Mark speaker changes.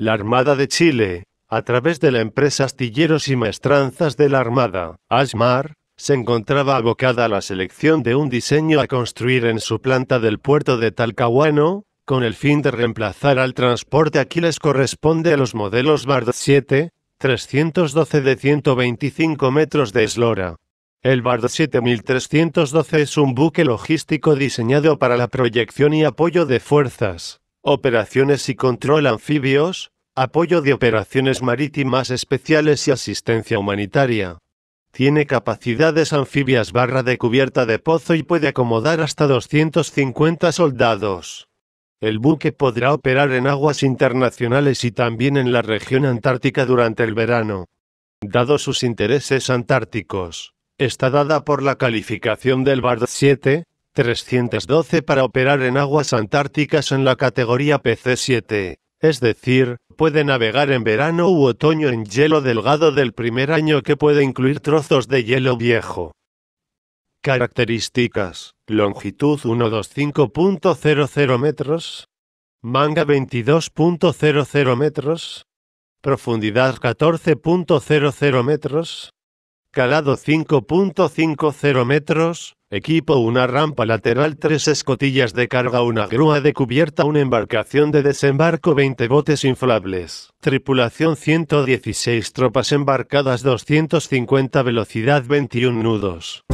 Speaker 1: La Armada de Chile, a través de la empresa Astilleros y Maestranzas de la Armada, ASMAR, se encontraba abocada a la selección de un diseño a construir en su planta del puerto de Talcahuano, con el fin de reemplazar al transporte Aquiles corresponde a los modelos Bard 7, 312 de 125 metros de eslora. El Bard 7312 es un buque logístico diseñado para la proyección y apoyo de fuerzas, operaciones y control anfibios, apoyo de operaciones marítimas especiales y asistencia humanitaria. Tiene capacidades anfibias barra de cubierta de pozo y puede acomodar hasta 250 soldados. El buque podrá operar en aguas internacionales y también en la región antártica durante el verano. Dado sus intereses antárticos, está dada por la calificación del BARD 7, 312 para operar en aguas antárticas en la categoría PC7, es decir, puede navegar en verano u otoño en hielo delgado del primer año que puede incluir trozos de hielo viejo. Características. Longitud 125.00 metros. Manga 22.00 metros. Profundidad 14.00 metros calado 5.50 metros, equipo una rampa lateral, tres escotillas de carga, una grúa de cubierta, una embarcación de desembarco, 20 botes inflables, tripulación 116 tropas embarcadas, 250 velocidad, 21 nudos.